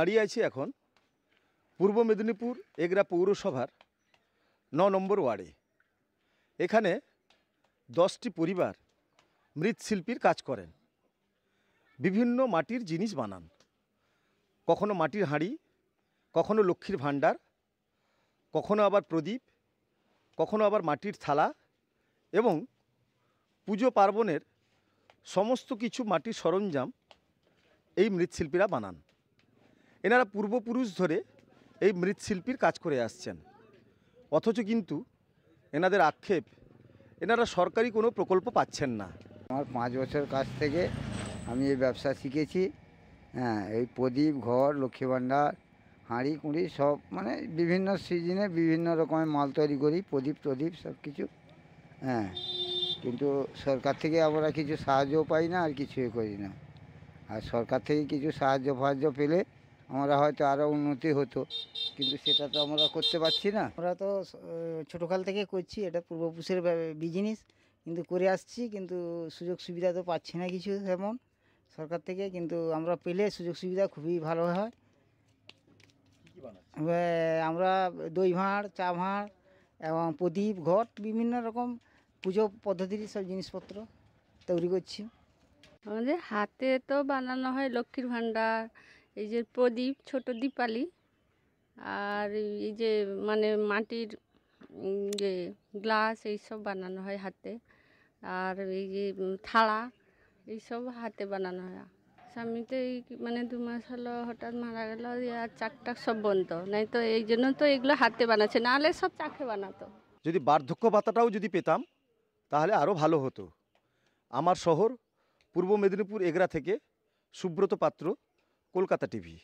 দাঁড়িয়ে আছি এখন পূর্ব মেদিনীপুর এগরা পৌরসভার ন নম্বর ওয়ার্ডে এখানে দশটি পরিবার মৃৎশিল্পীর কাজ করেন বিভিন্ন মাটির জিনিস বানান কখনো মাটির হাঁড়ি কখনো লক্ষ্মীর ভাণ্ডার কখনো আবার প্রদীপ কখনো আবার মাটির থালা এবং পুজো পার্বণের সমস্ত কিছু মাটির সরঞ্জাম এই মৃৎশিল্পীরা বানান এনারা পূর্বপুরুষ ধরে এই মৃৎশিল্পীর কাজ করে আসছেন অথচ কিন্তু এনাদের আক্ষেপ এনারা সরকারি কোনো প্রকল্প পাচ্ছেন না আমার পাঁচ বছর কাছ থেকে আমি এই ব্যবসা শিখেছি হ্যাঁ এই প্রদীপ ঘর লক্ষ্মী ভাণ্ডার হাঁড়ি কুঁড়ি সব মানে বিভিন্ন সিজনে বিভিন্ন রকমের মাল তৈরি করি প্রদীপ টদীপ সব কিছু হ্যাঁ কিন্তু সরকার থেকে আমরা কিছু সাহায্য পাই না আর কিছুই করি না আর সরকার থেকে কিছু সাহায্য ফাহায্য পেলে আমরা হয়তো আরও উন্নতি হতো কিন্তু সেটা তো আমরা করতে পারছি না আমরা তো ছোটোকাল থেকে করছি এটা পূর্বপুরুষের বিজনেস কিন্তু করে আসছি কিন্তু সুযোগ সুবিধা তো পাচ্ছি না কিছু তেমন সরকার থেকে কিন্তু আমরা পেলে সুযোগ সুবিধা খুবই ভালো হয় আমরা দই ভাঁড় চা ভাঁড় এবং প্রদীপ ঘট বিভিন্ন রকম পুজো পদ্ধতির সব জিনিসপত্র তৈরি করছি আমাদের হাতে তো বানানো হয় লক্ষ্মীর ভাণ্ডার এই যে প্রদীপ ছোট দীপালি আর এই যে মানে মাটির যে গ্লাস এইসব বানানো হয় হাতে আর এই যে থালা এইসব হাতে বানানো হয় স্বামী তো এই মানে দু মাস হলো হঠাৎ মারা গেল আর চাকটাক সব বন্ধ নাই তো এই জন্য তো এগুলো হাতে বানাচ্ছে নাহলে সব চাকে বানাতো যদি বার্ধক্য ভাতাটাও যদি পেতাম তাহলে আরও ভালো হতো আমার শহর পূর্ব মেদিনীপুর এগরা থেকে সুব্রত পাত্র कोलकाता टीवी